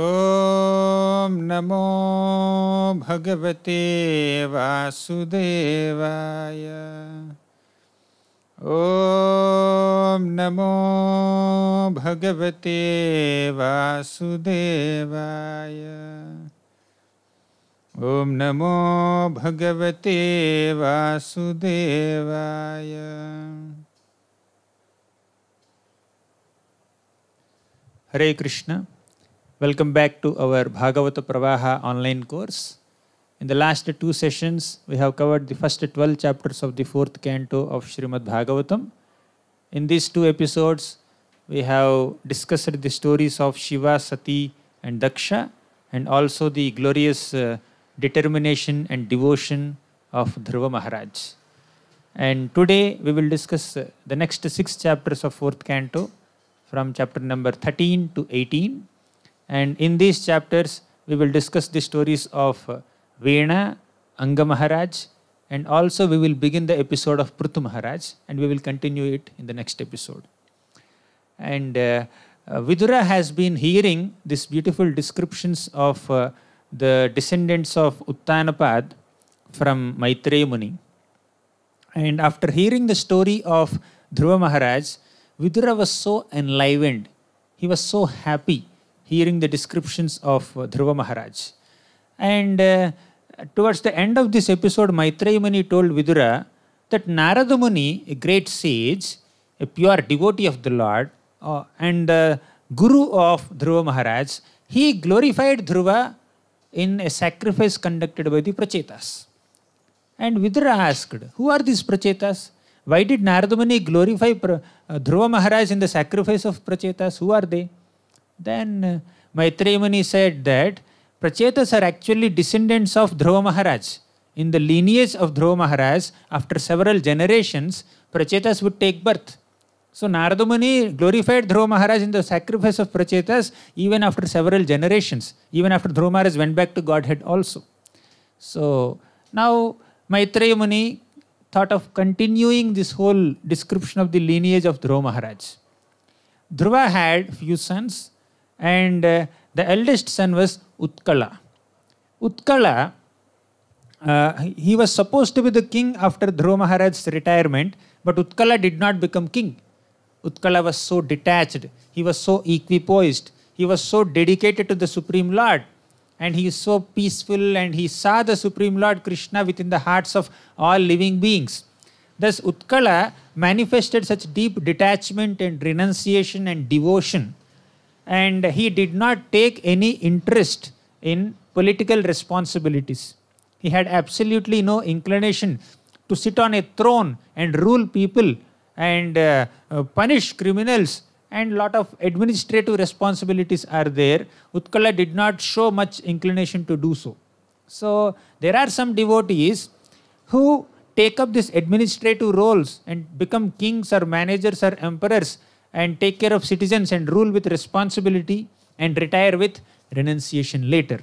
ओम नमो भगवते वासुदेवाय ओम नमो भगवते वासुदेवाय ओम नमो भगवते वासुदेवाय हरे Krishna Welcome back to our Bhagavata Pravaha online course. In the last two sessions, we have covered the first 12 chapters of the fourth canto of Srimad Bhagavatam. In these two episodes, we have discussed the stories of Shiva, Sati, and Daksha, and also the glorious uh, determination and devotion of Dhruva Maharaj. And today we will discuss uh, the next six chapters of fourth canto from chapter number 13 to 18. And in these chapters, we will discuss the stories of uh, Veena, Anga Maharaj, and also we will begin the episode of Prithu Maharaj, and we will continue it in the next episode. And uh, uh, Vidura has been hearing these beautiful descriptions of uh, the descendants of Uttanapad from Maitreya Muni. And after hearing the story of Dhruva Maharaj, Vidura was so enlivened. He was so happy hearing the descriptions of uh, Dhruva Maharaj. And uh, towards the end of this episode, Maitreya Muni told Vidura that Narada Muni, a great sage, a pure devotee of the Lord, uh, and uh, guru of Dhruva Maharaj, he glorified Dhruva in a sacrifice conducted by the Prachetas. And Vidura asked, Who are these Prachetas? Why did Narada Muni glorify pra- uh, Dhruva Maharaj in the sacrifice of Prachetas? Who are they? Then uh, Maitremuni said that Prachetas are actually descendants of Dhruva Maharaj. In the lineage of Dhruva Maharaj, after several generations, Prachetas would take birth. So Naradamuni glorified Dhruva Maharaj in the sacrifice of Prachetas even after several generations, even after Dhruva Maharaj went back to Godhead also. So now Maitreya Muni thought of continuing this whole description of the lineage of Dhruva Maharaj. Dhruva had few sons, and uh, the eldest son was Utkala. Utkala, uh, he was supposed to be the king after Dhruva Maharaj's retirement, but Utkala did not become king. Utkala was so detached, he was so equipoised, he was so dedicated to the Supreme Lord, and he is so peaceful, and he saw the Supreme Lord Krishna within the hearts of all living beings. Thus, Utkala manifested such deep detachment and renunciation and devotion and he did not take any interest in political responsibilities. He had absolutely no inclination to sit on a throne and rule people and uh, uh, punish criminals and lot of administrative responsibilities are there. Utkala did not show much inclination to do so. So there are some devotees who take up these administrative roles and become kings or managers or emperors and take care of citizens and rule with responsibility and retire with renunciation later.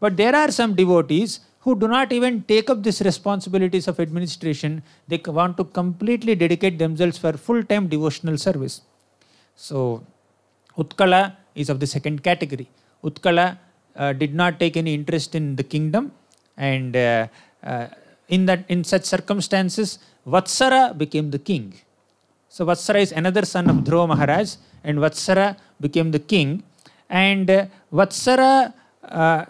But there are some devotees who do not even take up these responsibilities of administration. They want to completely dedicate themselves for full time devotional service. So, Utkala is of the second category. Utkala uh, did not take any interest in the kingdom, and uh, uh, in that in such circumstances, Vatsara became the king. So Vatsara is another son of Dhruva Maharaj, and Vatsara became the king. And uh, Vatsara uh,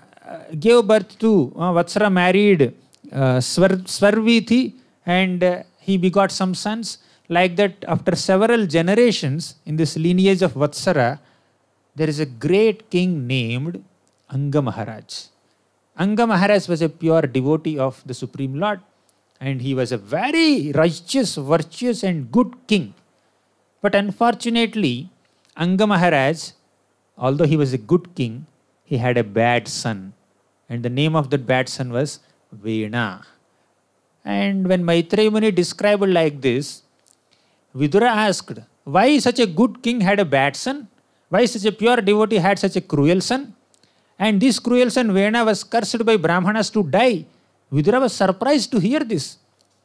gave birth to uh, Vatsara married uh, Swar- and uh, he begot some sons. Like that, after several generations in this lineage of Vatsara, there is a great king named Anga Maharaj. Anga Maharaj was a pure devotee of the Supreme Lord. And he was a very righteous, virtuous, and good king. But unfortunately, Anga Maharaj, although he was a good king, he had a bad son. And the name of that bad son was Vena. And when Maitreya Muni described like this, Vidura asked, Why such a good king had a bad son? Why such a pure devotee had such a cruel son? And this cruel son Vena, was cursed by Brahmanas to die Vidura was surprised to hear this.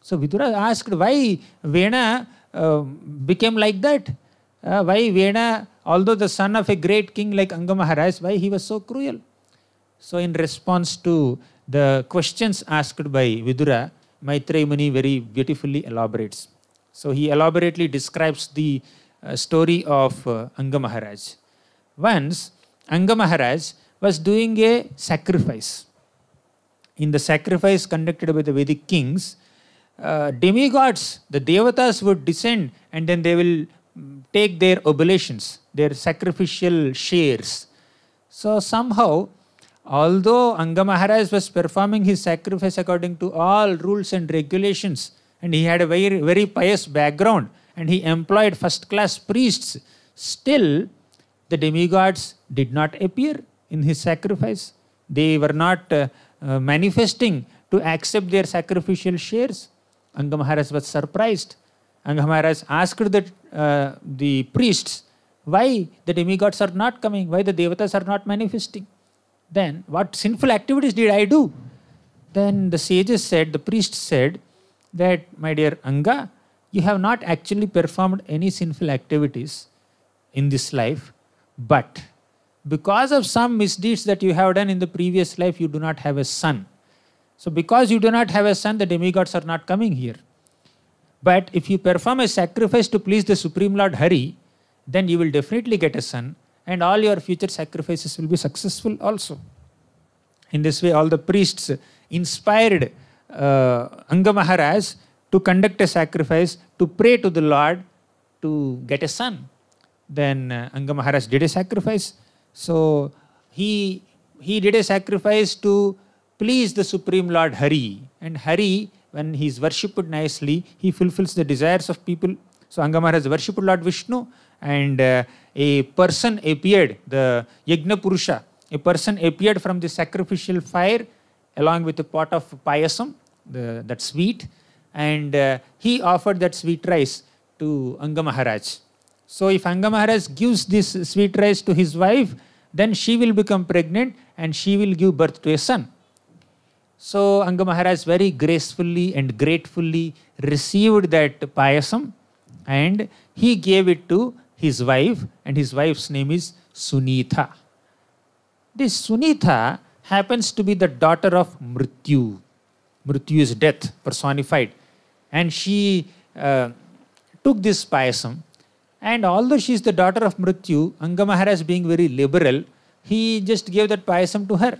So Vidura asked why Vena uh, became like that. Uh, why Vena, although the son of a great king like Anga Maharaj, why he was so cruel? So in response to the questions asked by Vidura, Maitreya Muni very beautifully elaborates. So he elaborately describes the uh, story of uh, Anga Maharaj. Once Anga Maharaj was doing a sacrifice in the sacrifice conducted by the Vedic kings, uh, demigods, the devatas would descend and then they will take their oblations, their sacrificial shares. So somehow, although Anga Maharaj was performing his sacrifice according to all rules and regulations, and he had a very, very pious background, and he employed first class priests, still the demigods did not appear in his sacrifice. They were not uh, uh, manifesting to accept their sacrificial shares. Anga Maharaj was surprised. Anga Maharaj asked the, uh, the priests why the demigods are not coming, why the devatas are not manifesting. Then, what sinful activities did I do? Then the sages said, the priests said, that my dear Anga, you have not actually performed any sinful activities in this life, but because of some misdeeds that you have done in the previous life, you do not have a son. So, because you do not have a son, the demigods are not coming here. But if you perform a sacrifice to please the Supreme Lord Hari, then you will definitely get a son, and all your future sacrifices will be successful also. In this way, all the priests inspired uh, Anga Maharaj to conduct a sacrifice to pray to the Lord to get a son. Then uh, Anga Maharaj did a sacrifice so he he did a sacrifice to please the Supreme Lord Hari. And Hari, when he is worshipped nicely, he fulfills the desires of people. So Angamaharaj has worshipped Lord Vishnu and uh, a person appeared, the Yajna Purusha, a person appeared from the sacrificial fire along with a pot of payasam, the, that sweet, and uh, he offered that sweet rice to Angamaharaj. So if Anga Maharaj gives this sweet rice to his wife, then she will become pregnant and she will give birth to a son. So Anga Maharaj very gracefully and gratefully received that payasam and he gave it to his wife and his wife's name is Sunitha. This Sunitha happens to be the daughter of Mrityu. Mrityu is death personified. And she uh, took this payasam and although she is the daughter of Mrityu, Angamaharas being very liberal, he just gave that payasam to her.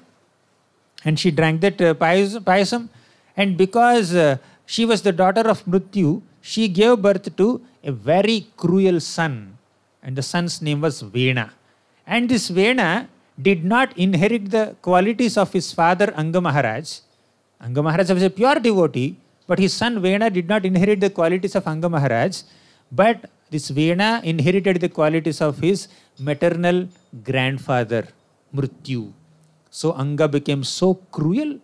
And she drank that uh, payasam. And because uh, she was the daughter of Mrityu, she gave birth to a very cruel son. And the son's name was Vena. And this Vena did not inherit the qualities of his father Angamaharaj. Angamaharaj was a pure devotee, but his son Vena did not inherit the qualities of Angamaharaj. But this Vena inherited the qualities of his maternal grandfather, Mrityu. So Anga became so cruel.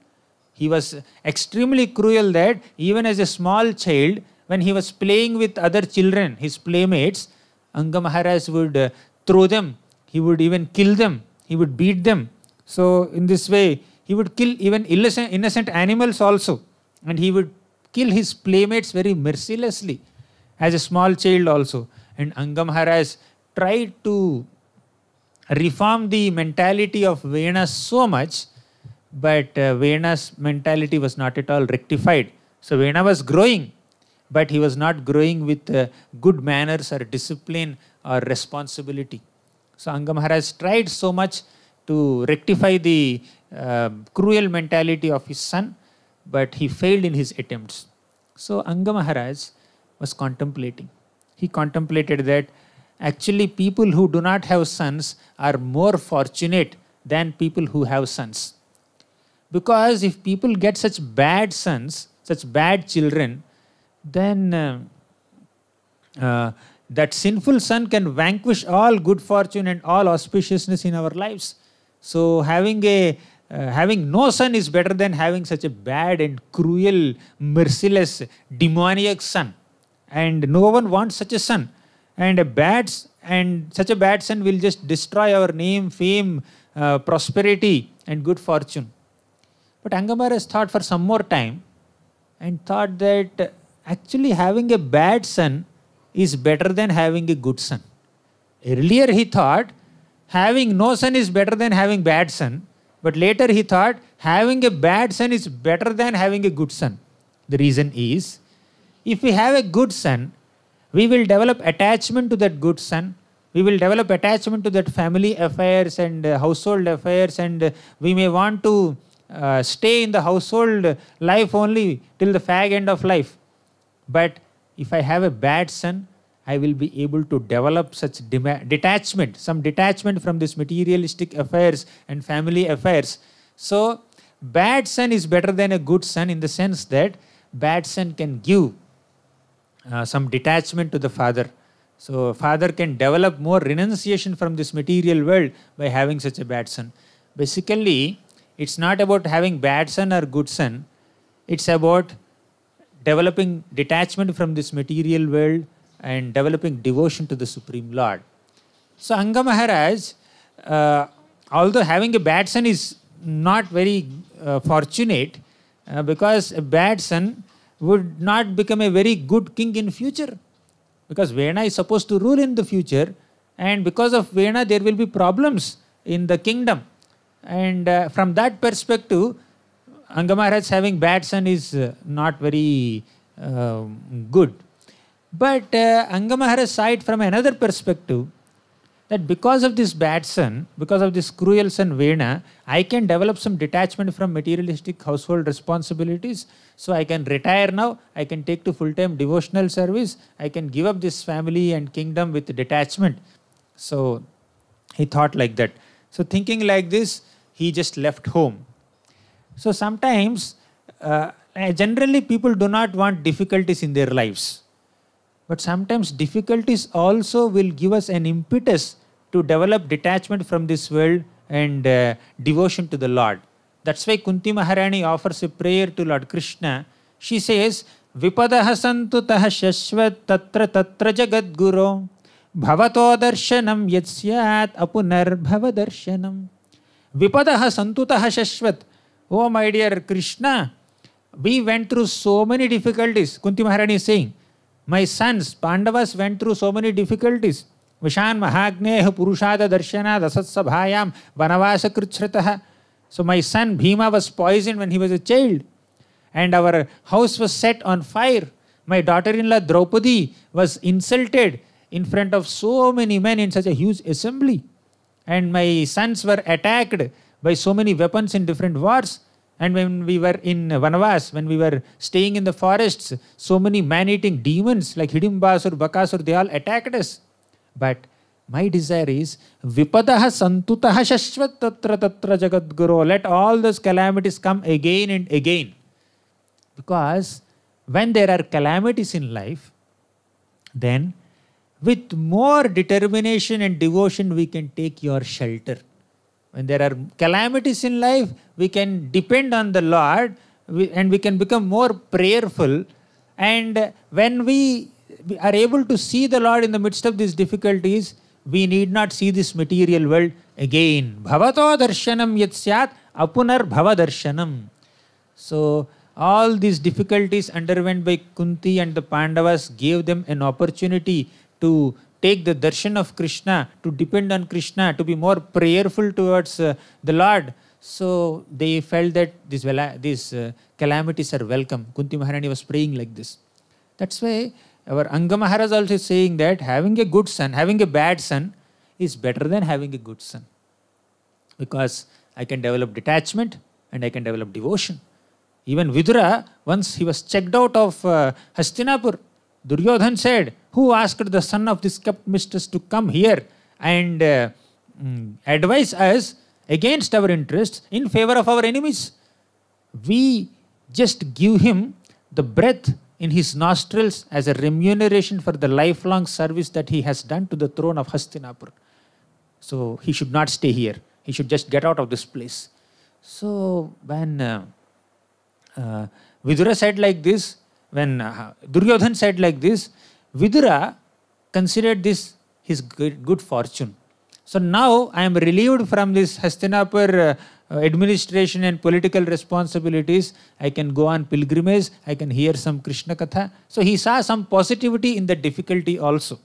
He was extremely cruel that even as a small child, when he was playing with other children, his playmates, Anga Maharaj would uh, throw them, he would even kill them, he would beat them. So, in this way, he would kill even innocent, innocent animals also, and he would kill his playmates very mercilessly as a small child also. And Angamhara has tried to reform the mentality of Venas so much, but uh, Vena's mentality was not at all rectified. So Vena was growing, but he was not growing with uh, good manners or discipline or responsibility. So Angamhara has tried so much to rectify the uh, cruel mentality of his son, but he failed in his attempts. So Angamaharaj was contemplating. He contemplated that actually people who do not have sons are more fortunate than people who have sons. Because if people get such bad sons, such bad children, then uh, uh, that sinful son can vanquish all good fortune and all auspiciousness in our lives. So having a uh, having no son is better than having such a bad and cruel, merciless, demoniac son and no one wants such a son and a bad and such a bad son will just destroy our name fame uh, prosperity and good fortune but has thought for some more time and thought that actually having a bad son is better than having a good son earlier he thought having no son is better than having bad son but later he thought having a bad son is better than having a good son the reason is if we have a good son, we will develop attachment to that good son. We will develop attachment to that family affairs and uh, household affairs, and uh, we may want to uh, stay in the household life only till the fag end of life. But if I have a bad son, I will be able to develop such detachment, some detachment from this materialistic affairs and family affairs. So, bad son is better than a good son in the sense that bad son can give uh, some detachment to the Father. So, Father can develop more renunciation from this material world by having such a bad son. Basically, it's not about having bad son or good son, it's about developing detachment from this material world and developing devotion to the Supreme Lord. So, Anga Maharaj, uh, although having a bad son is not very uh, fortunate uh, because a bad son would not become a very good king in future because Vena is supposed to rule in the future and because of Vena there will be problems in the kingdom and uh, from that perspective Angamaharaj having bad son is uh, not very uh, good but uh, Angamaharaj saw it from another perspective that because of this bad sun, because of this cruel sun Vena, I can develop some detachment from materialistic household responsibilities. So I can retire now, I can take to full time devotional service, I can give up this family and kingdom with detachment. So he thought like that. So thinking like this, he just left home. So sometimes, uh, generally, people do not want difficulties in their lives. But sometimes difficulties also will give us an impetus to develop detachment from this world and uh, devotion to the Lord. That's why Kunti Maharani offers a prayer to Lord Krishna. She says, Vipadaha santu taha tatra tatra guru bhavato darshanam yat apunar bhava darshanam. Vipadaha santu taha Oh my dear Krishna, we went through so many difficulties. Kunti Maharani is saying, my sons, Pandavas went through so many difficulties. विशान् महाग्नेः पुरुषाद दर्शनाद असत्सभायां वनवासकृच्छ्रितः So my son Bhima was poisoned when he was a child, and our house was set on fire. My daughter in law Draupadi was insulted in front of so many men in such a huge assembly. And my sons were attacked by so many weapons in different wars. And when we were in Vanavas, when we were staying in the forests, so many man eating demons like Hidimbas or Bakas they all attacked us. But my desire is vipadaha santutaha shashvat tatra tatra jagadguru. Let all those calamities come again and again. Because when there are calamities in life, then with more determination and devotion, we can take your shelter. When there are calamities in life, we can depend on the Lord and we can become more prayerful. And when we we are able to see the Lord in the midst of these difficulties, we need not see this material world again. Bhavato darshanam yat syat apunar bhava darshanam. So, all these difficulties underwent by Kunti and the Pandavas gave them an opportunity to take the darshan of Krishna, to depend on Krishna, to be more prayerful towards uh, the Lord. So they felt that these, these uh, calamities are welcome. Kunti Maharani was praying like this. That's why our Anga Maharaj also is saying that having a good son, having a bad son is better than having a good son. Because I can develop detachment and I can develop devotion. Even Vidura, once he was checked out of uh, Hastinapur, Duryodhan said, Who asked the son of this kept mistress to come here and uh, mm, advise us against our interests in favor of our enemies? We just give him the breath in his nostrils as a remuneration for the lifelong service that he has done to the throne of Hastinapur. So he should not stay here. He should just get out of this place. So when uh, uh, Vidura said like this, when uh, Duryodhan said like this, Vidura considered this his good, good fortune. So now I am relieved from this Hastinapur uh, administration and political responsibilities. I can go on pilgrimage. I can hear some Krishna Katha. So he saw some positivity in the difficulty also.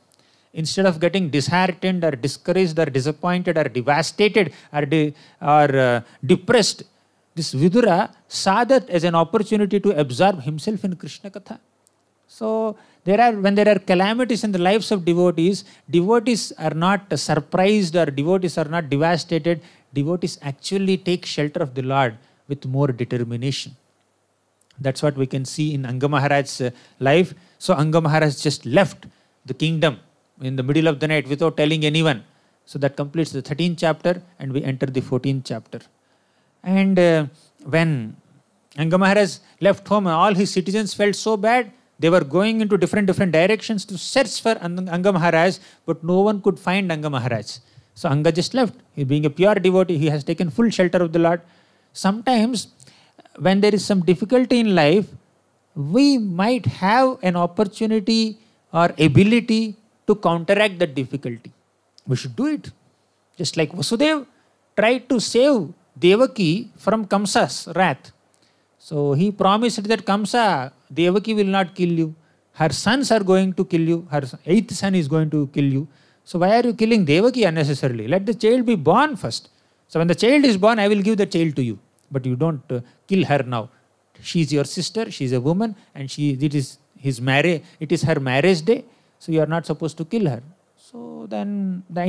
Instead of getting disheartened or discouraged or disappointed or devastated or, de or uh, depressed, this Vidura saw that as an opportunity to absorb himself in Krishna Katha. So there are when there are calamities in the lives of devotees, devotees are not surprised or devotees are not devastated. Devotees actually take shelter of the Lord with more determination. That's what we can see in Anga Maharaj's uh, life. So Anga Maharaj just left the kingdom in the middle of the night without telling anyone. So that completes the 13th chapter and we enter the 14th chapter. And uh, when Anga Maharaj left home, all his citizens felt so bad they were going into different different directions to search for Anga Maharaj, but no one could find Anga Maharaj. So Anga just left. He being a pure devotee, he has taken full shelter of the Lord. Sometimes when there is some difficulty in life, we might have an opportunity or ability to counteract that difficulty. We should do it. Just like Vasudeva tried to save Devaki from Kamsa's wrath. So he promised that Kamsa, Devaki will not kill you. Her sons are going to kill you. Her eighth son is going to kill you. So why are you killing Devaki unnecessarily? Let the child be born first. So when the child is born, I will give the child to you. But you don't uh, kill her now. She is your sister. She is a woman, and she it is his marriage. It is her marriage day. So you are not supposed to kill her. So then,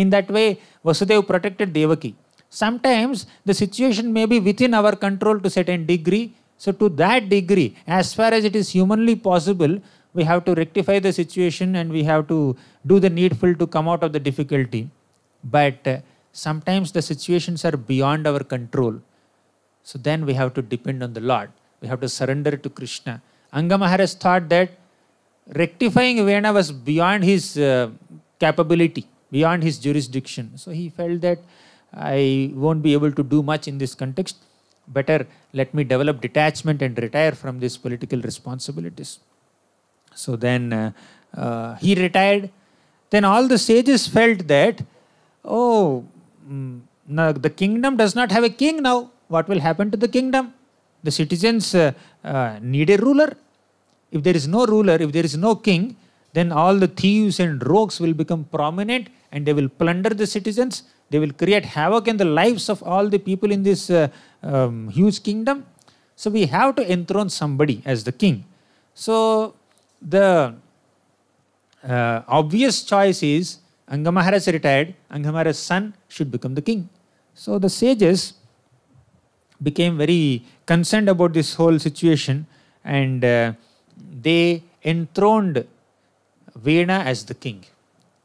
in that way, Vasudev protected Devaki. Sometimes the situation may be within our control to certain degree, so, to that degree, as far as it is humanly possible, we have to rectify the situation and we have to do the needful to come out of the difficulty. But uh, sometimes the situations are beyond our control. So, then we have to depend on the Lord. We have to surrender to Krishna. Anga Maharaj thought that rectifying Vena was beyond his uh, capability, beyond his jurisdiction. So, he felt that I won't be able to do much in this context better let me develop detachment and retire from these political responsibilities. So then uh, uh, he retired. Then all the sages felt that, oh, mm, now the kingdom does not have a king now. What will happen to the kingdom? The citizens uh, uh, need a ruler. If there is no ruler, if there is no king, then all the thieves and rogues will become prominent and they will plunder the citizens. They will create havoc in the lives of all the people in this uh, um, huge kingdom. So we have to enthrone somebody as the king. So the uh, obvious choice is Angamahara retired, Angamahara's son should become the king. So the sages became very concerned about this whole situation and uh, they enthroned Vena as the king.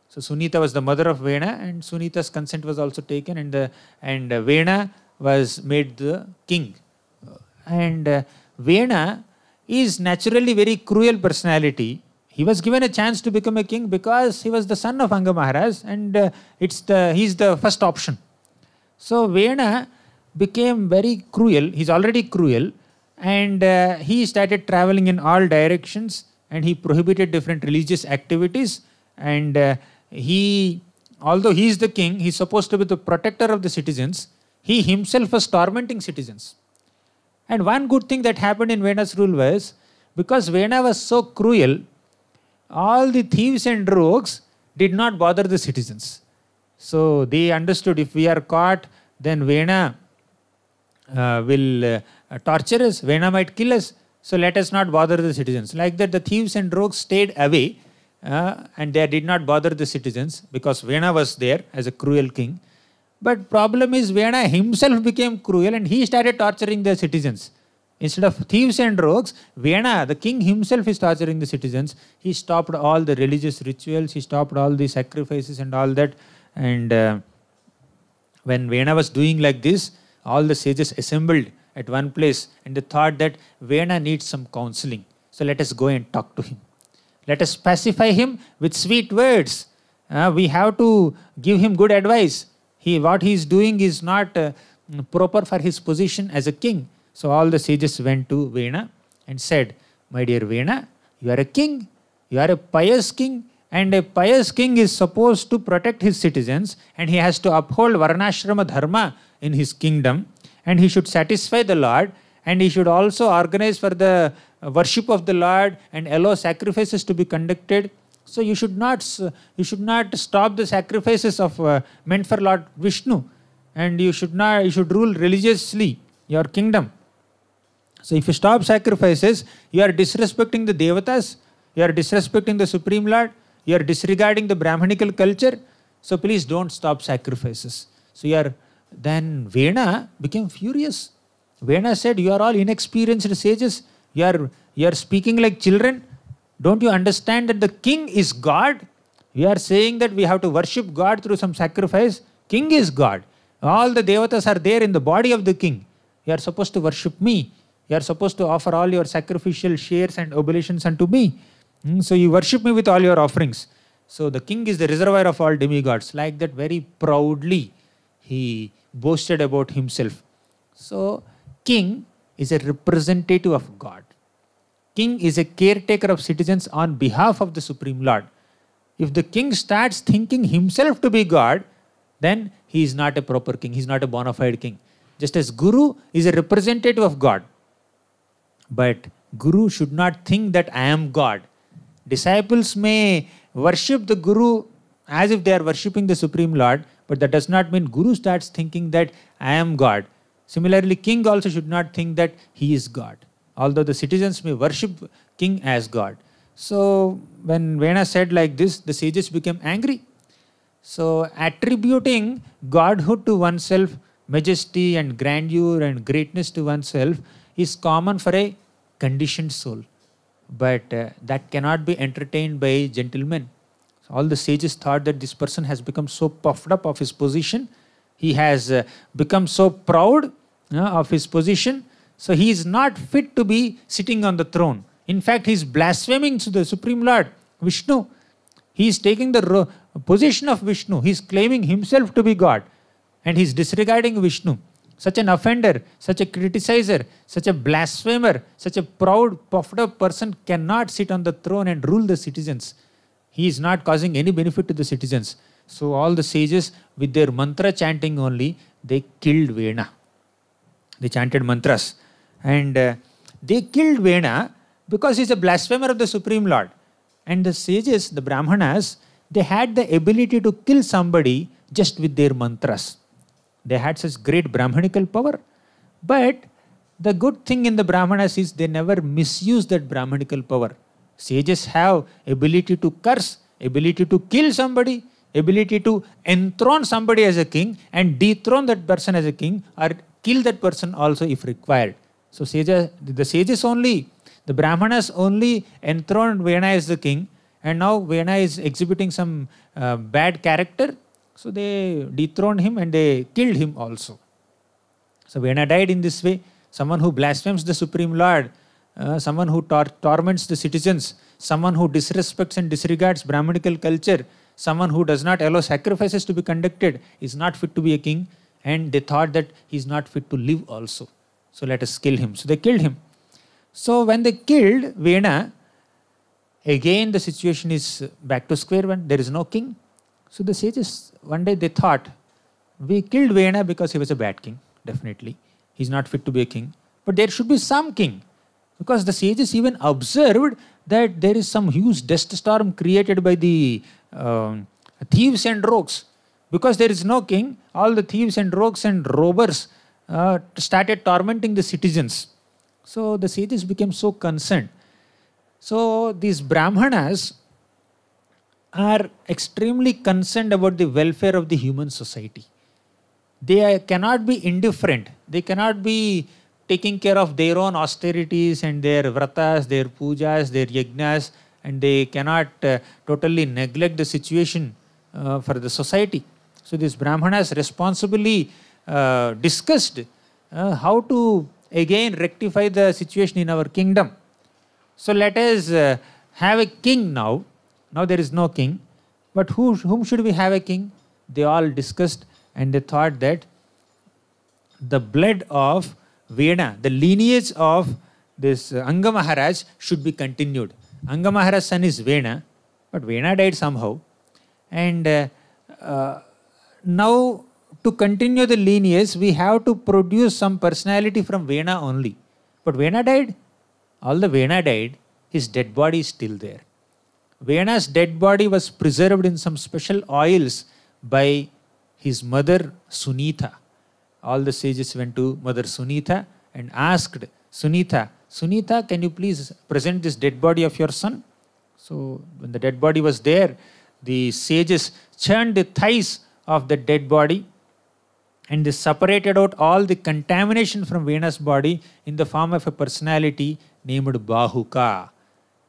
So Sunita was the mother of Vena and Sunita's consent was also taken and the, and Vena was made the king. And uh, Vena is naturally very cruel personality. He was given a chance to become a king because he was the son of Anga Maharaj and uh, it's the, he's the first option. So Vena became very cruel. He's already cruel and uh, he started traveling in all directions and he prohibited different religious activities and uh, he although he is the king he's supposed to be the protector of the citizens he himself was tormenting citizens. And one good thing that happened in Vena's rule was because Vena was so cruel, all the thieves and rogues did not bother the citizens. So they understood if we are caught, then Vena uh, will uh, torture us, Vena might kill us, so let us not bother the citizens. Like that, the thieves and rogues stayed away uh, and they did not bother the citizens because Vena was there as a cruel king. But problem is Vena himself became cruel and he started torturing the citizens. Instead of thieves and rogues, Vena, the king himself is torturing the citizens. He stopped all the religious rituals, he stopped all the sacrifices and all that. And uh, when Vena was doing like this, all the sages assembled at one place and they thought that Vena needs some counseling. So let us go and talk to him. Let us pacify him with sweet words. Uh, we have to give him good advice. He, what he is doing is not uh, proper for his position as a king. So all the sages went to Vena and said, My dear Vena, you are a king, you are a pious king, and a pious king is supposed to protect his citizens and he has to uphold Varnashrama Dharma in his kingdom and he should satisfy the Lord and he should also organize for the uh, worship of the Lord and allow sacrifices to be conducted so you should not you should not stop the sacrifices of uh, meant for Lord Vishnu, and you should not you should rule religiously your kingdom. So if you stop sacrifices, you are disrespecting the devatas, you are disrespecting the supreme lord, you are disregarding the Brahmanical culture. So please don't stop sacrifices. So you are then Vena became furious. Vena said, "You are all inexperienced sages. You are you are speaking like children." Don't you understand that the king is God? We are saying that we have to worship God through some sacrifice. King is God. All the devatas are there in the body of the king. You are supposed to worship me. You are supposed to offer all your sacrificial shares and oblations unto me. Hmm, so you worship me with all your offerings. So the king is the reservoir of all demigods. Like that, very proudly he boasted about himself. So, king is a representative of God king is a caretaker of citizens on behalf of the Supreme Lord. If the king starts thinking himself to be God, then he is not a proper king, he is not a bona fide king. Just as Guru is a representative of God. But Guru should not think that I am God. Disciples may worship the Guru as if they are worshipping the Supreme Lord, but that does not mean Guru starts thinking that I am God. Similarly, king also should not think that he is God although the citizens may worship king as god so when vena said like this the sages became angry so attributing godhood to oneself majesty and grandeur and greatness to oneself is common for a conditioned soul but uh, that cannot be entertained by gentlemen so all the sages thought that this person has become so puffed up of his position he has uh, become so proud uh, of his position so he is not fit to be sitting on the throne. In fact, he is blaspheming to the Supreme Lord, Vishnu. He is taking the position of Vishnu. He is claiming himself to be God and he is disregarding Vishnu. Such an offender, such a criticizer, such a blasphemer, such a proud, puffed up person cannot sit on the throne and rule the citizens. He is not causing any benefit to the citizens. So all the sages with their mantra chanting only, they killed Vena. They chanted mantras and uh, they killed Vena because he's a blasphemer of the Supreme Lord. And the sages, the Brahmanas, they had the ability to kill somebody just with their mantras. They had such great Brahmanical power. But the good thing in the Brahmanas is they never misuse that Brahmanical power. Sages have ability to curse, ability to kill somebody, ability to enthrone somebody as a king and dethrone that person as a king or kill that person also if required. So sages, the sages only, the brahmanas only enthroned Vena as the king and now Vena is exhibiting some uh, bad character. So they dethroned him and they killed him also. So Vena died in this way. Someone who blasphemes the Supreme Lord, uh, someone who tor torments the citizens, someone who disrespects and disregards Brahminical culture, someone who does not allow sacrifices to be conducted is not fit to be a king and they thought that he is not fit to live also. So let us kill him. So they killed him. So when they killed Vena, again the situation is back to square one. There is no king. So the sages, one day they thought, we killed Vena because he was a bad king, definitely. He's not fit to be a king. But there should be some king. Because the sages even observed that there is some huge dust storm created by the um, thieves and rogues. Because there is no king, all the thieves and rogues and robbers uh, started tormenting the citizens. So the sages became so concerned. So these Brahmanas are extremely concerned about the welfare of the human society. They cannot be indifferent. They cannot be taking care of their own austerities and their vratas, their pujas, their yajnas, and they cannot uh, totally neglect the situation uh, for the society. So these Brahmanas responsibly uh, discussed uh, how to again rectify the situation in our kingdom. So let us uh, have a king now. Now there is no king. But who, whom should we have a king? They all discussed and they thought that the blood of Vena, the lineage of this Anga Maharaj should be continued. Anga Maharaj's son is Vena, but Vena died somehow. And uh, uh, now to continue the lineage, we have to produce some personality from Vena only. But Vena died. Although Vena died, his dead body is still there. Vena's dead body was preserved in some special oils by his mother Sunitha. All the sages went to Mother Sunitha and asked Sunitha, Sunitha, can you please present this dead body of your son? So, when the dead body was there, the sages churned the thighs of the dead body and they separated out all the contamination from Venus body in the form of a personality named Bahuka.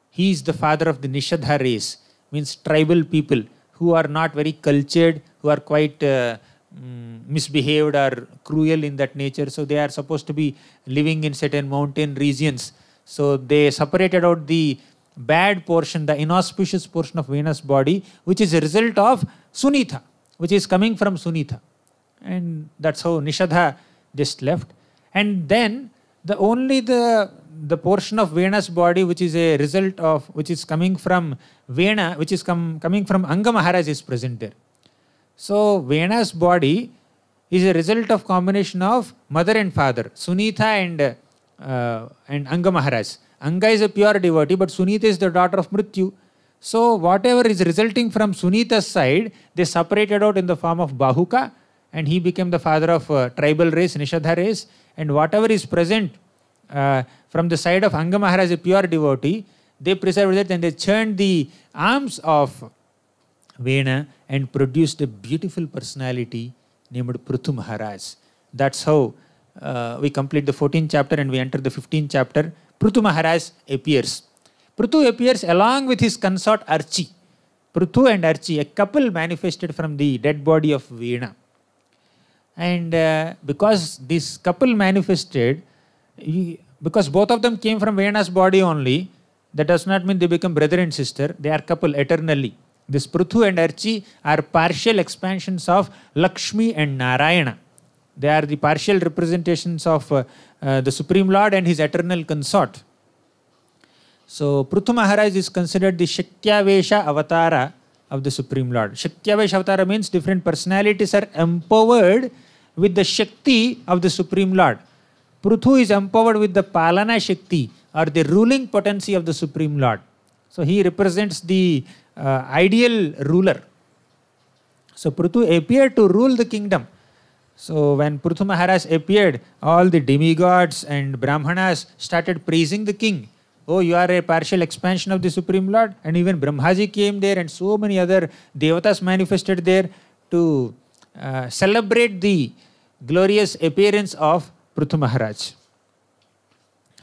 He is the father of the Nishadha race, means tribal people who are not very cultured, who are quite uh, mm, misbehaved or cruel in that nature. So they are supposed to be living in certain mountain regions. So they separated out the bad portion, the inauspicious portion of Venus body, which is a result of Sunitha, which is coming from Sunitha and that's how Nishadha just left. And then the only the the portion of Vena's body which is a result of which is coming from Vena, which is com, coming from Anga Maharaj is present there. So Vena's body is a result of combination of mother and father, Sunitha and uh, and Anga Maharaj. Anga is a pure devotee, but Sunitha is the daughter of Mrityu. So whatever is resulting from Sunitha's side, they separated out in the form of Bahuka and he became the father of uh, tribal race, Nishadha race. And whatever is present uh, from the side of Anga Maharaj, a pure devotee, they preserved it and they churned the arms of Vena and produced a beautiful personality named Prithu Maharaj. That's how uh, we complete the 14th chapter and we enter the 15th chapter. Prithu Maharaj appears. Prithu appears along with his consort Archie. Prithu and Archie, a couple manifested from the dead body of Veena. And uh, because this couple manifested, he, because both of them came from Vena's body only, that does not mean they become brother and sister. They are couple eternally. This Pruthu and Archi are partial expansions of Lakshmi and Narayana. They are the partial representations of uh, uh, the Supreme Lord and his eternal consort. So Pruthu Maharaj is considered the Shakyavesha avatara of the Supreme Lord. Shakyavesha avatara means different personalities are empowered with the Shakti of the Supreme Lord. Pruthu is empowered with the Palana Shakti or the ruling potency of the Supreme Lord. So he represents the uh, ideal ruler. So Pruthu appeared to rule the kingdom. So when Pruthu Maharaj appeared, all the demigods and Brahmanas started praising the king. Oh, you are a partial expansion of the Supreme Lord. And even Brahmaji came there and so many other devatas manifested there to uh, celebrate the glorious appearance of Prithu Maharaj.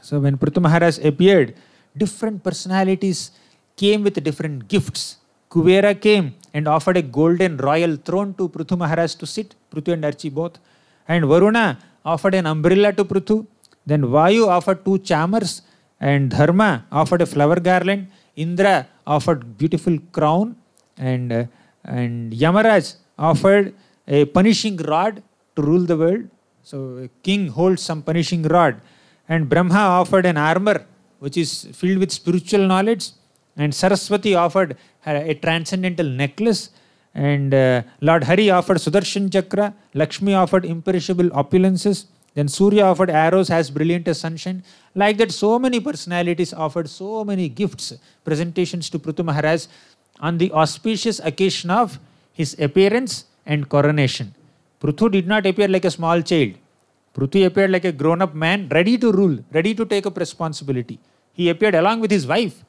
So when Prithu Maharaj appeared, different personalities came with different gifts. Kuvera came and offered a golden royal throne to Prithu Maharaj to sit, Prithu and Archie both. And Varuna offered an umbrella to Prithu. Then Vayu offered two chambers and Dharma offered a flower garland. Indra offered beautiful crown and, uh, and Yamaraj offered a punishing rod to rule the world. So, a king holds some punishing rod, and Brahma offered an armor which is filled with spiritual knowledge, and Saraswati offered a transcendental necklace, and uh, Lord Hari offered Sudarshan Chakra, Lakshmi offered imperishable opulences. Then Surya offered arrows as brilliant as sunshine. Like that, so many personalities offered so many gifts, presentations to Prithu Maharaj on the auspicious occasion of his appearance and coronation. Pruthu did not appear like a small child. Pruthu appeared like a grown up man, ready to rule, ready to take up responsibility. He appeared along with his wife.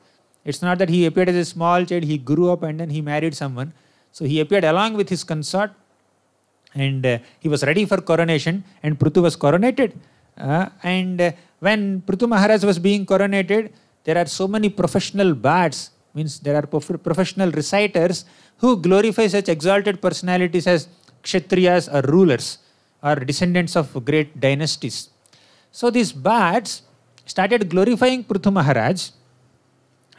It's not that he appeared as a small child, he grew up and then he married someone. So he appeared along with his consort and uh, he was ready for coronation, and Pruthu was coronated. Uh, and uh, when Pruthu Maharaj was being coronated, there are so many professional bats means there are prof professional reciters who glorify such exalted personalities as kshatriyas or rulers or descendants of great dynasties. So these bards started glorifying Prithu Maharaj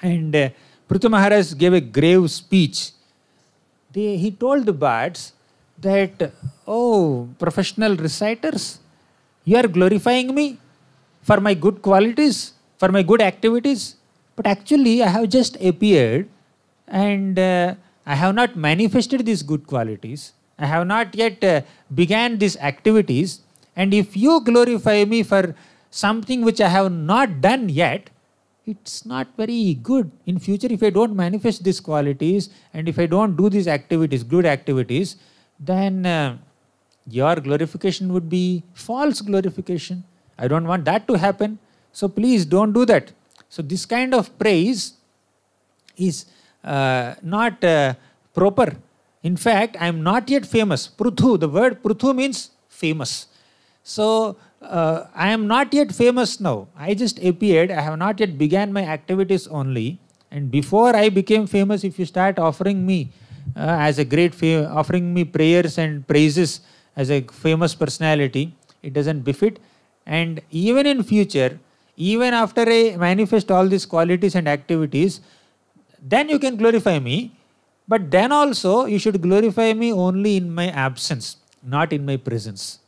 and uh, Prithu Maharaj gave a grave speech. They, he told the bards that, oh, professional reciters, you are glorifying me for my good qualities, for my good activities. But actually, I have just appeared and uh, I have not manifested these good qualities. I have not yet uh, began these activities. And if you glorify me for something which I have not done yet, it's not very good. In future, if I don't manifest these qualities and if I don't do these activities, good activities, then uh, your glorification would be false glorification. I don't want that to happen. So please don't do that. So this kind of praise is uh, not uh, proper. In fact, I am not yet famous. Pruthu, the word Pruthu means famous. So uh, I am not yet famous now. I just appeared. I have not yet began my activities only. And before I became famous, if you start offering me uh, as a great offering me prayers and praises as a famous personality, it doesn't befit. And even in future, even after I manifest all these qualities and activities, then you can glorify me. But then also, you should glorify me only in my absence, not in my presence.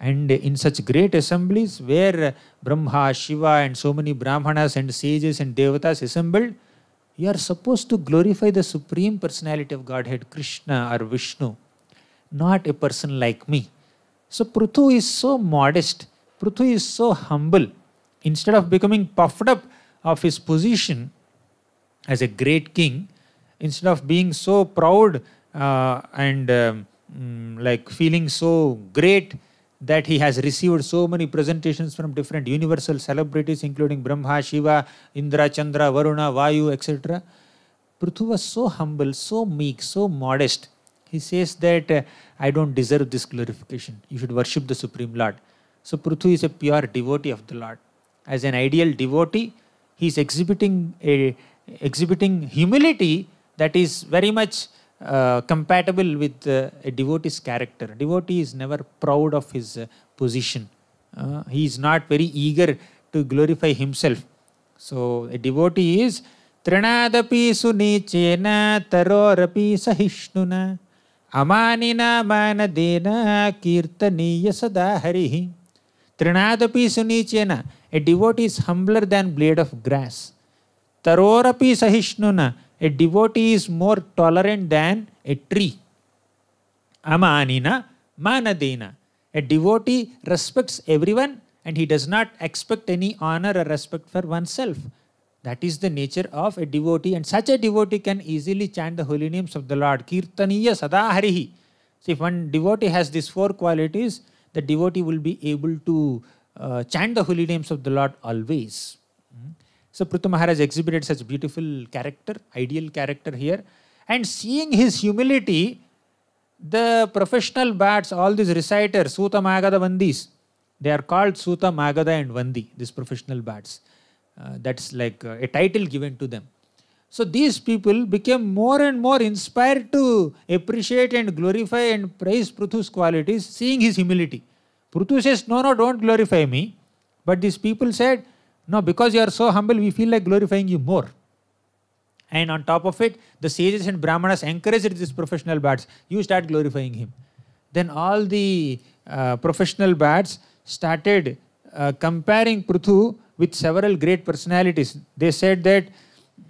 And in such great assemblies where Brahma, Shiva, and so many Brahmanas and sages and devatas assembled, you are supposed to glorify the Supreme Personality of Godhead, Krishna or Vishnu, not a person like me. So Prithu is so modest, Prithu is so humble instead of becoming puffed up of his position as a great king, instead of being so proud uh, and um, mm, like feeling so great that he has received so many presentations from different universal celebrities, including Brahma, Shiva, Indra, Chandra, Varuna, Vayu, etc. Prithu was so humble, so meek, so modest. He says that uh, I don't deserve this glorification. You should worship the Supreme Lord. So Prithu is a pure devotee of the Lord as an ideal devotee, he is exhibiting, a, exhibiting humility that is very much uh, compatible with uh, a devotee's character. Devotee is never proud of his uh, position. Uh, he is not very eager to glorify himself. So a devotee is Trinadapi sunichena tarorapi sahishnuna amanina manadena kirtaniya sadaharihi Trinadapi sunichena a devotee is humbler than blade of grass. Tarorapi sahishnuna. A devotee is more tolerant than a tree. Amanina manadina. A devotee respects everyone and he does not expect any honor or respect for oneself. That is the nature of a devotee, and such a devotee can easily chant the holy names of the Lord. Kirtaniya sadaharihi. So, if one devotee has these four qualities, the devotee will be able to uh, chant the holy names of the Lord always. Hmm. So Prithu Maharaj exhibited such beautiful character, ideal character here. And seeing his humility, the professional bats, all these reciters, Suta Magada Vandis, they are called Suta Magada and Vandi, these professional bats. Uh, that's like uh, a title given to them. So these people became more and more inspired to appreciate and glorify and praise Prithu's qualities, seeing his humility. Prithu says, No, no, don't glorify me. But these people said, No, because you are so humble, we feel like glorifying you more. And on top of it, the sages and Brahmanas encouraged these professional bats. You start glorifying him. Then all the uh, professional bats started uh, comparing Prithu with several great personalities. They said that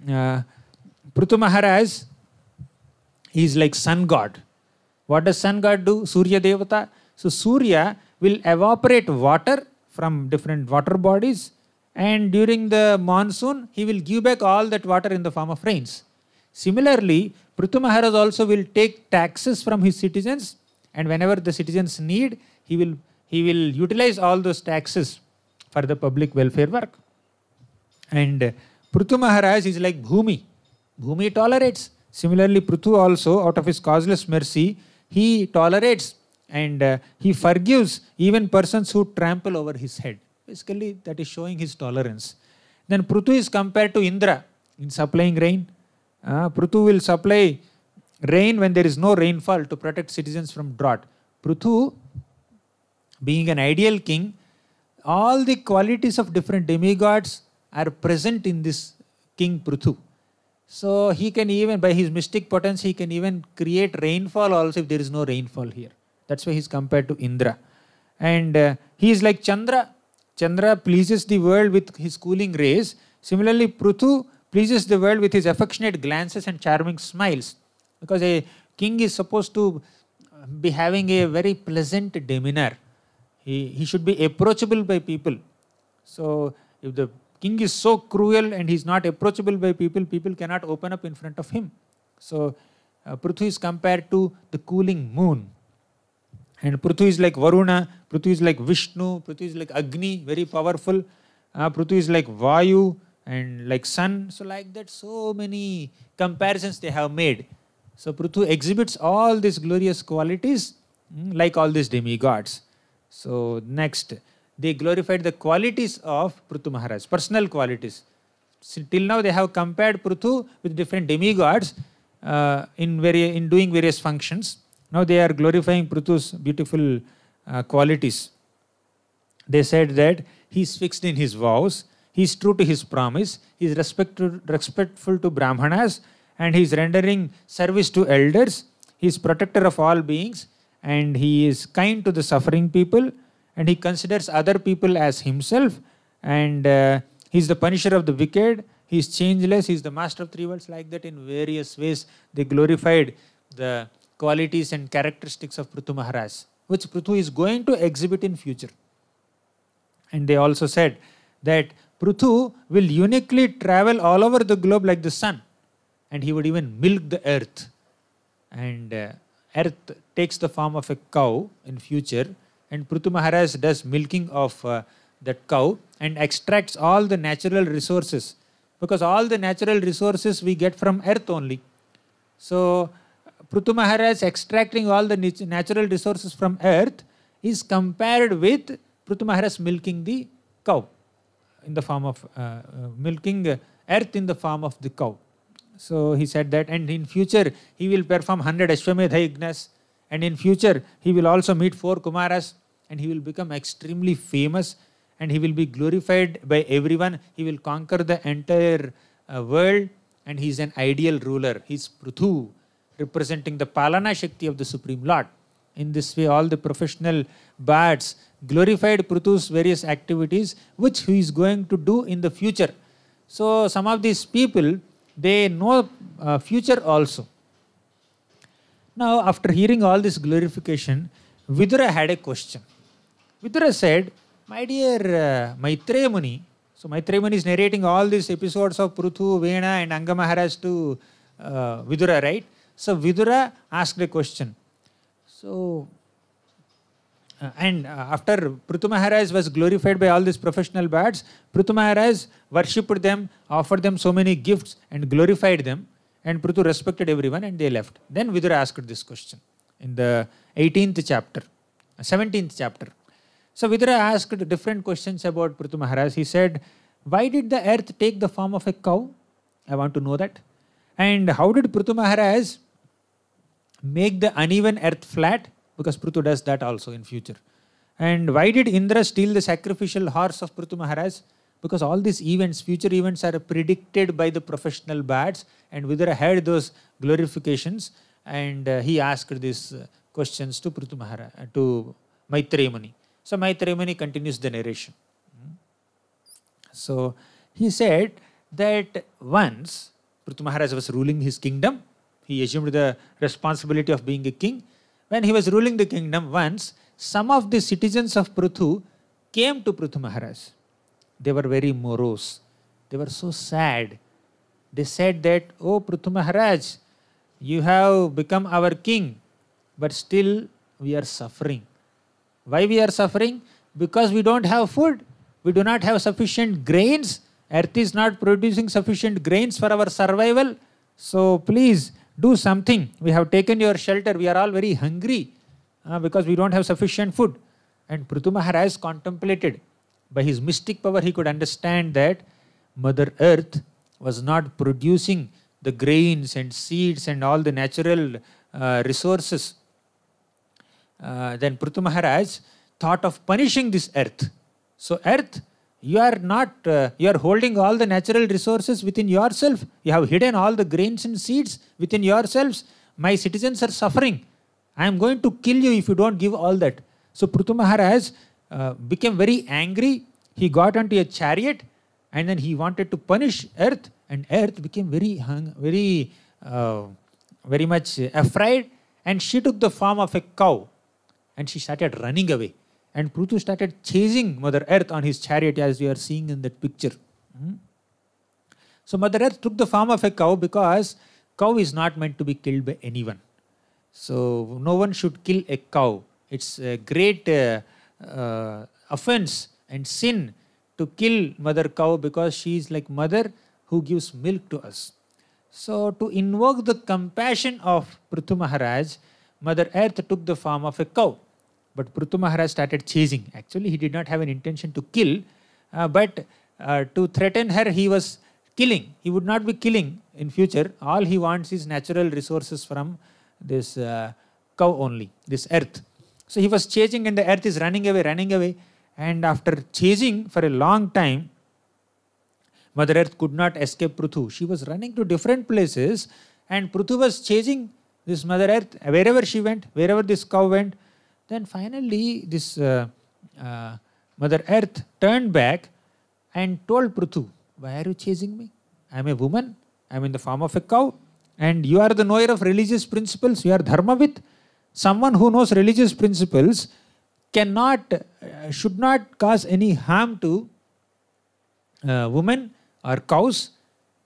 uh, Prithu Maharaj is like sun god. What does sun god do? Surya Devata. So Surya will evaporate water from different water bodies and during the monsoon he will give back all that water in the form of rains. Similarly, Prithu Maharaj also will take taxes from his citizens and whenever the citizens need he will he will utilize all those taxes for the public welfare work. And Prithu Maharaj is like Bhumi. Bhumi tolerates. Similarly, Prithu also, out of his causeless mercy, he tolerates and uh, he forgives even persons who trample over his head. Basically, that is showing his tolerance. Then Prithu is compared to Indra in supplying rain. Uh, Prithu will supply rain when there is no rainfall to protect citizens from drought. Prithu, being an ideal king, all the qualities of different demigods are present in this king Prithu. So he can even, by his mystic potence, he can even create rainfall also if there is no rainfall here. That's why he's compared to Indra. And uh, he is like Chandra. Chandra pleases the world with his cooling rays. Similarly, Pruthu pleases the world with his affectionate glances and charming smiles. Because a king is supposed to uh, be having a very pleasant demeanor. He, he should be approachable by people. So, if the king is so cruel and he's not approachable by people, people cannot open up in front of him. So, uh, is compared to the cooling moon. And Prithu is like Varuna, Prithu is like Vishnu, Prithu is like Agni, very powerful. Uh, Prithu is like Vayu and like sun. So like that, so many comparisons they have made. So Prithu exhibits all these glorious qualities mm, like all these demigods. So next, they glorified the qualities of Prithu Maharaj, personal qualities. So, till now they have compared Prithu with different demigods uh, in, very in doing various functions. Now they are glorifying Prithu's beautiful uh, qualities. They said that he is fixed in his vows, he is true to his promise, he is respect respectful to Brahmanas, and he is rendering service to elders, he is protector of all beings, and he is kind to the suffering people, and he considers other people as himself, and uh, he is the punisher of the wicked, he is changeless, he is the master of three worlds, like that in various ways. They glorified the qualities and characteristics of Prithu Maharaj, which Prithu is going to exhibit in future. And they also said that Prithu will uniquely travel all over the globe like the sun, and he would even milk the earth. And uh, earth takes the form of a cow in future, and Prithu Maharaj does milking of uh, that cow and extracts all the natural resources because all the natural resources we get from earth only. So Prithu Maharaj extracting all the natural resources from earth is compared with Prithu Maharaj milking the cow in the form of uh, uh, milking earth in the form of the cow. So he said that and in future he will perform 100 Ashwamedha yagnas and in future he will also meet four Kumaras and he will become extremely famous and he will be glorified by everyone. He will conquer the entire uh, world and he is an ideal ruler. He is Prithu representing the Palana Shakti of the Supreme Lord. In this way, all the professional bards glorified Prithu's various activities which he is going to do in the future. So, some of these people they know uh, future also. Now, after hearing all this glorification, Vidura had a question. Vidura said, My dear uh, Maitreya Muni, so Maitreya Muni is narrating all these episodes of Pruthu, Vena, and Angamaharaj to uh, Vidura, right? So Vidura asked a question. So, uh, and uh, after Prithu Maharaj was glorified by all these professional bards, Prithu Maharaj worshipped them, offered them so many gifts and glorified them. And Prithu respected everyone and they left. Then Vidura asked this question in the 18th chapter, 17th uh, chapter. So Vidura asked different questions about Prithu Maharaj. He said, why did the earth take the form of a cow? I want to know that. And how did Prithu Maharaj make the uneven earth flat because Prithu does that also in future. And why did Indra steal the sacrificial horse of Prithu Maharaj? Because all these events, future events, are predicted by the professional bats. and Vidura had those glorifications, and uh, he asked these uh, questions to Prithu Maharaj, uh, to Maitreya Muni. So Maitreya Muni continues the narration. Hmm. So he said that once Prithu Maharaj was ruling his kingdom, he assumed the responsibility of being a king. When he was ruling the kingdom once, some of the citizens of Prithu came to Prithu Maharaj. They were very morose. They were so sad. They said that, Oh Prithu Maharaj, you have become our king, but still we are suffering. Why we are suffering? Because we don't have food. We do not have sufficient grains. Earth is not producing sufficient grains for our survival. So please do something. We have taken your shelter. We are all very hungry uh, because we don't have sufficient food. And Prithu Maharaj contemplated. By his mystic power, he could understand that Mother Earth was not producing the grains and seeds and all the natural uh, resources. Uh, then Prithu Maharaj thought of punishing this earth. So, earth you are not uh, you are holding all the natural resources within yourself you have hidden all the grains and seeds within yourselves my citizens are suffering i am going to kill you if you don't give all that so prithu maharaj uh, became very angry he got onto a chariot and then he wanted to punish earth and earth became very hung, very uh, very much uh, afraid and she took the form of a cow and she started running away and Pruthu started chasing Mother Earth on his chariot, as we are seeing in that picture. Mm-hmm. So Mother Earth took the form of a cow because cow is not meant to be killed by anyone. So no one should kill a cow. It's a great uh, uh, offense and sin to kill mother cow because she is like mother who gives milk to us. So to invoke the compassion of Prithu Maharaj, Mother Earth took the form of a cow. But Prithu Maharaj started chasing. Actually, he did not have an intention to kill, uh, but uh, to threaten her, he was killing. He would not be killing in future. All he wants is natural resources from this uh, cow only, this earth. So he was chasing, and the earth is running away, running away. And after chasing for a long time, Mother Earth could not escape Prithu. She was running to different places, and Prithu was chasing this Mother Earth wherever she went, wherever this cow went then finally, this uh, uh, Mother Earth turned back and told Prithu, Why are you chasing me? I am a woman, I am in the form of a cow, and you are the knower of religious principles, you are Dharmavit. Someone who knows religious principles cannot, uh, should not cause any harm to uh, women or cows.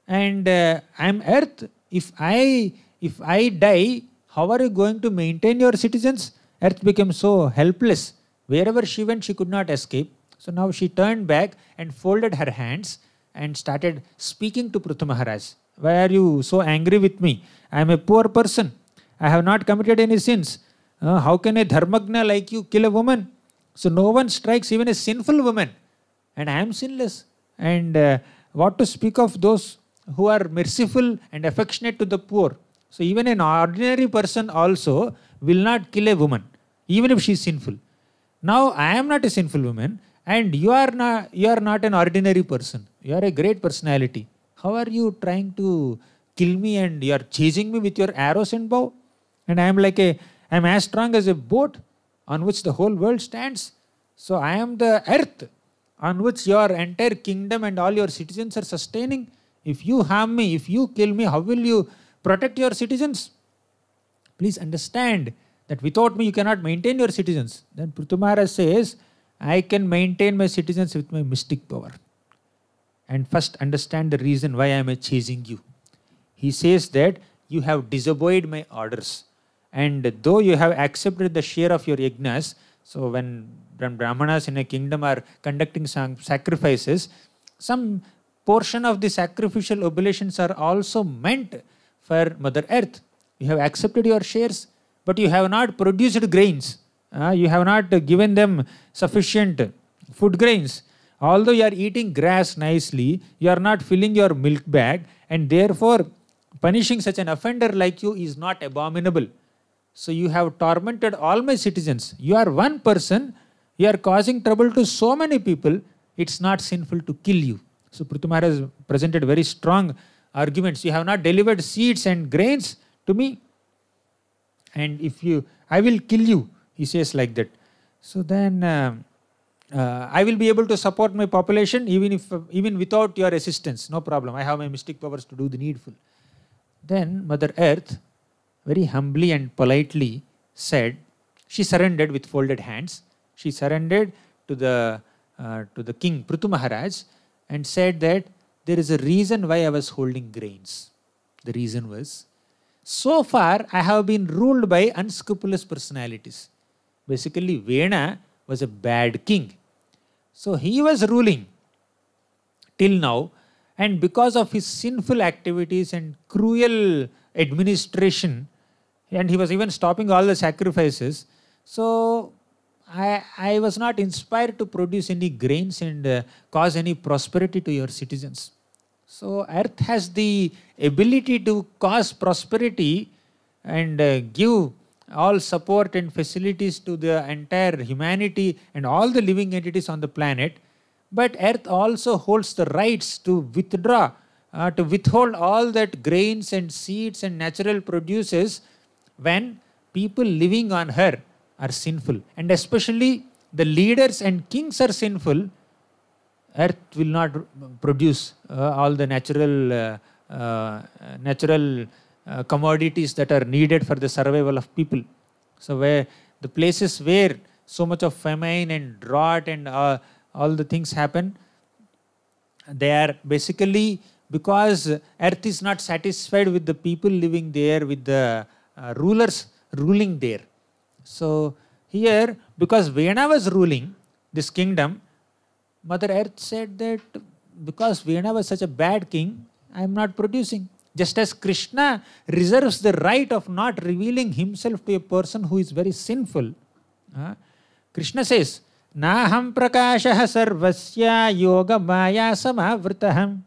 And uh, I am Earth. If I if I die, how are you going to maintain your citizens? Earth became so helpless. Wherever she went, she could not escape. So now she turned back and folded her hands and started speaking to Prithu Maharaj. Why are you so angry with me? I am a poor person. I have not committed any sins. Uh, how can a dharmagna like you kill a woman? So no one strikes even a sinful woman. And I am sinless. And uh, what to speak of those who are merciful and affectionate to the poor? So even an ordinary person also will not kill a woman even if she's sinful. Now I am not a sinful woman, and you are not you are not an ordinary person. You are a great personality. How are you trying to kill me and you are chasing me with your arrows and bow? And I am like a I am as strong as a boat on which the whole world stands. So I am the earth on which your entire kingdom and all your citizens are sustaining. If you harm me, if you kill me, how will you protect your citizens? Please understand that without me you cannot maintain your citizens. Then Prithumara says, I can maintain my citizens with my mystic power. And first understand the reason why I am chasing you. He says that you have disobeyed my orders. And though you have accepted the share of your ignorance. so when Brahmanas in a kingdom are conducting some sacrifices, some portion of the sacrificial oblations are also meant for Mother Earth. You have accepted your shares, but you have not produced grains. Uh, you have not given them sufficient food grains. Although you are eating grass nicely, you are not filling your milk bag, and therefore punishing such an offender like you is not abominable. So you have tormented all my citizens. You are one person, you are causing trouble to so many people, it's not sinful to kill you. So Prithu has presented very strong arguments. You have not delivered seeds and grains to me, and if you i will kill you he says like that so then uh, uh, i will be able to support my population even if uh, even without your assistance no problem i have my mystic powers to do the needful then mother earth very humbly and politely said she surrendered with folded hands she surrendered to the uh, to the king prithu maharaj and said that there is a reason why i was holding grains the reason was so far, I have been ruled by unscrupulous personalities. Basically, Vena was a bad king. So he was ruling till now, and because of his sinful activities and cruel administration, and he was even stopping all the sacrifices. So I, I was not inspired to produce any grains and uh, cause any prosperity to your citizens. So earth has the ability to cause prosperity and uh, give all support and facilities to the entire humanity and all the living entities on the planet. But earth also holds the rights to withdraw, uh, to withhold all that grains and seeds and natural produces when people living on her are sinful. And especially the leaders and kings are sinful earth will not produce uh, all the natural uh, uh, natural commodities that are needed for the survival of people so where the places where so much of famine and drought and all the things happen they are basically because earth is not satisfied with the people living there with the uh, rulers ruling there so here because vena was ruling this kingdom Mother Earth said that because Vena was such a bad king, I am not producing. Just as Krishna reserves the right of not revealing himself to a person who is very sinful. Uh, Krishna says, नाहं yoga maya Yogmaya समावृतः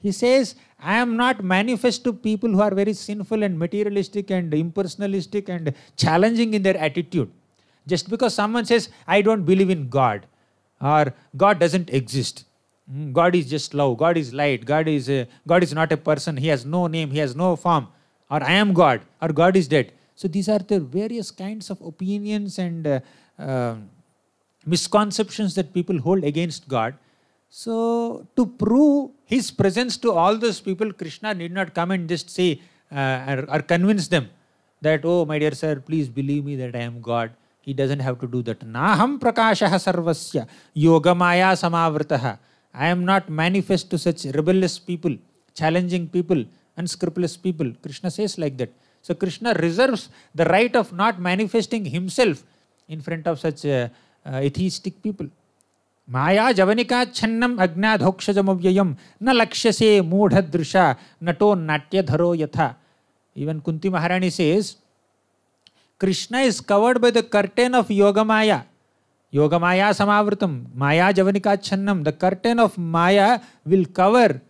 He says, I am not manifest to people who are very sinful and materialistic and impersonalistic and challenging in their attitude. Just because someone says, I don't believe in God, or God doesn't exist. Hmm, God is just love. God is light. God is a, God is not a person. He has no name. He has no form. Or I am God. Or God is dead. So these are the various kinds of opinions and uh, uh, misconceptions that people hold against God. So to prove His presence to all those people, Krishna need not come and just say uh, or, or convince them that oh my dear sir, please believe me that I am God. He doesn't have to do that. Naham prakasha sarvasya yogamaya samavritaha. I am not manifest to such rebellious people, challenging people, unscrupulous people. Krishna says like that. So Krishna reserves the right of not manifesting himself in front of such uh, uh, atheistic people. Maya जवनिका छन्नम अज्ञाधोक्षजमव्ययम na lakshase से मूढ़ दृशा नटो नाट्यधरो yatha. Even Kunti Maharani says. Krishna is covered by the curtain of Yogamaya. Yogamaya samavritam, Maya javanikachannam. The curtain of Maya will cover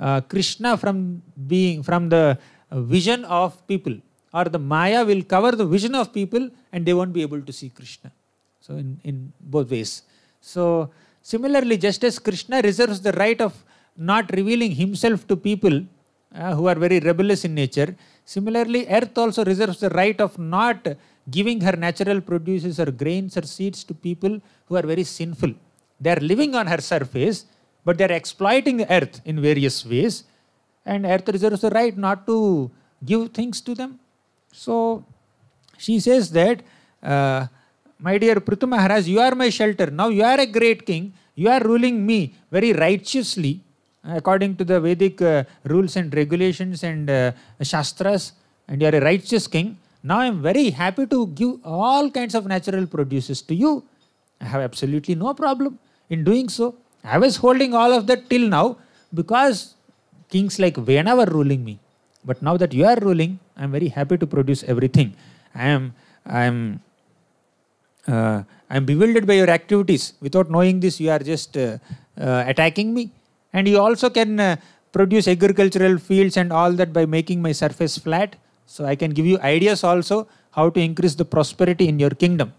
uh, Krishna from being from the vision of people, or the Maya will cover the vision of people, and they won't be able to see Krishna. So in, in both ways. So similarly, just as Krishna reserves the right of not revealing himself to people uh, who are very rebellious in nature, Similarly, earth also reserves the right of not giving her natural produces or grains or seeds to people who are very sinful. They are living on her surface, but they are exploiting the earth in various ways, and earth reserves the right not to give things to them. So she says that, uh, My dear Prithu Maharaj, you are my shelter. Now you are a great king, you are ruling me very righteously according to the Vedic uh, rules and regulations and uh, shastras, and you are a righteous king. Now I am very happy to give all kinds of natural produces to you. I have absolutely no problem in doing so. I was holding all of that till now because kings like Vena were ruling me. But now that you are ruling, I am very happy to produce everything. I am, I am, uh, I am bewildered by your activities. Without knowing this, you are just uh, uh, attacking me. And you also can uh, produce agricultural fields and all that by making my surface flat. So I can give you ideas also how to increase the prosperity in your kingdom.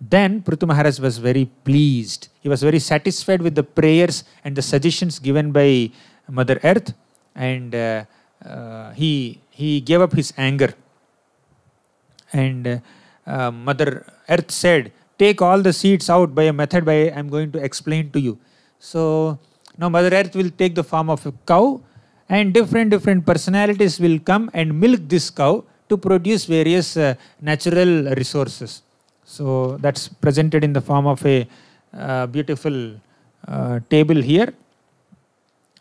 Then Prithu Maharaj was very pleased. He was very satisfied with the prayers and the suggestions given by Mother Earth, and uh, uh, he he gave up his anger. And uh, uh Mother Earth said, "Take all the seeds out by a method by I am going to explain to you." So now Mother Earth will take the form of a cow and different different personalities will come and milk this cow to produce various uh, natural resources. So that's presented in the form of a uh, beautiful uh, table here.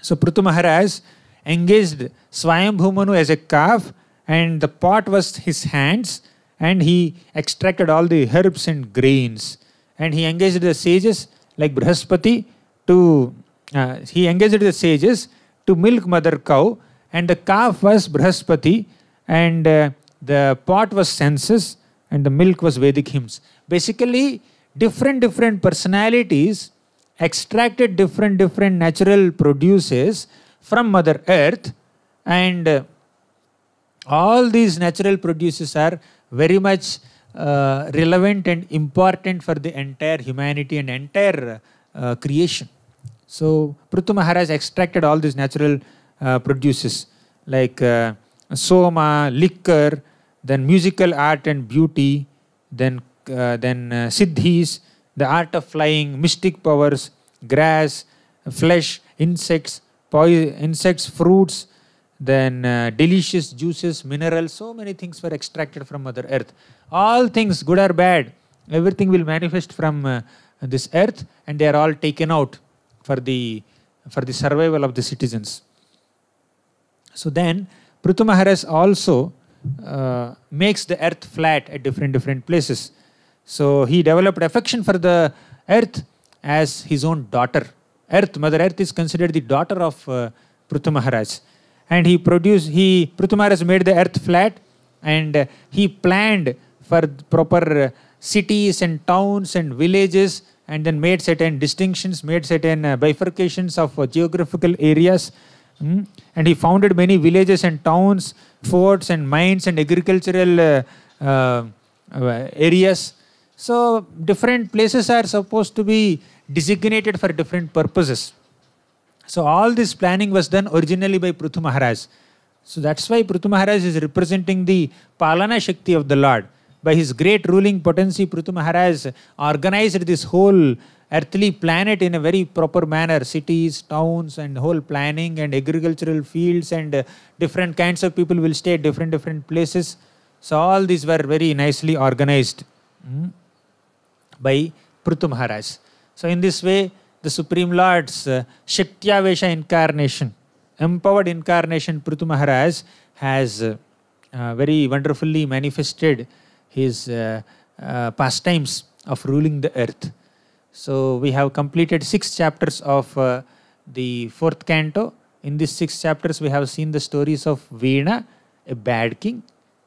So Prithu Maharaj engaged Swayambhumanu as a calf and the pot was his hands and he extracted all the herbs and grains and he engaged the sages like Brihaspati to uh, he engaged the sages to milk mother cow and the calf was Brahaspati and uh, the pot was senses, and the milk was Vedic hymns. Basically, different different personalities extracted different different natural produces from Mother Earth and uh, all these natural produces are very much uh, relevant and important for the entire humanity and entire uh, creation. So Prithu Maharaj extracted all these natural uh, produces like uh, soma, liquor, then musical art and beauty, then uh, then uh, siddhis, the art of flying, mystic powers, grass, flesh, insects, insects, fruits, then uh, delicious juices, minerals, so many things were extracted from Mother Earth. All things, good or bad, everything will manifest from uh, this earth and they are all taken out for the for the survival of the citizens. So then Prithu Maharaj also uh, makes the earth flat at different different places. So he developed affection for the earth as his own daughter. Earth, Mother Earth is considered the daughter of uh, Prithu Maharaj. And he produced, he, Prithu Maharaj made the earth flat and uh, he planned for proper uh, cities and towns and villages and then made certain distinctions, made certain uh, bifurcations of uh, geographical areas. Mm. And he founded many villages and towns, forts and mines and agricultural uh, uh, uh areas. So, different places are supposed to be designated for different purposes. So, all this planning was done originally by Prithu Maharaj. So, that's why Prithu Maharaj is representing the Palana Shakti of the Lord by his great ruling potency Prithu Maharaj organized this whole earthly planet in a very proper manner cities towns and whole planning and agricultural fields and uh, different kinds of people will stay at different different places so all these were very nicely organized mm, by Prithu Maharaj so in this way the supreme lord's uh, Shaktiyavesha incarnation empowered incarnation Prithu Maharaj has uh, uh, very wonderfully manifested his uh, uh, pastimes of ruling the earth. So we have completed six chapters of uh, the fourth canto. In these six chapters, we have seen the stories of Veena, a bad king,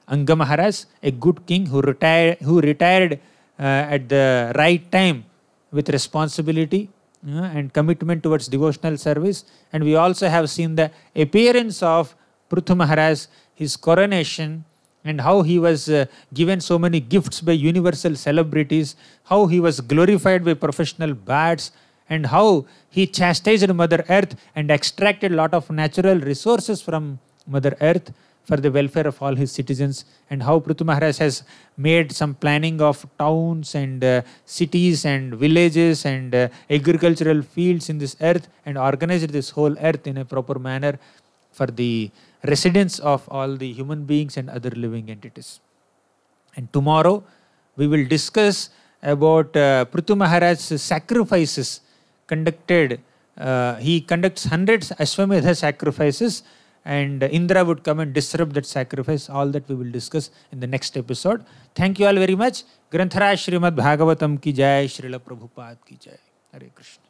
Anga Maharaj, a good king who retired, who retired uh, at the right time with responsibility uh, and commitment towards devotional service. And we also have seen the appearance of Pruthu Maharaj, his coronation, and how he was uh, given so many gifts by universal celebrities, how he was glorified by professional bats, and how he chastised Mother Earth and extracted a lot of natural resources from Mother Earth for the welfare of all his citizens, and how Prithu Maharaj has made some planning of towns and uh, cities and villages and uh, agricultural fields in this earth and organized this whole earth in a proper manner for the residence of all the human beings and other living entities. And tomorrow we will discuss about uh, Prithu Maharaj's sacrifices conducted. Uh, he conducts hundreds Ashwamedha sacrifices and Indra would come and disrupt that sacrifice. All that we will discuss in the next episode. Thank you all very much. Granthara Srimad Bhagavatam ki jai, Srila Prabhupada ki jai. Hare Krishna.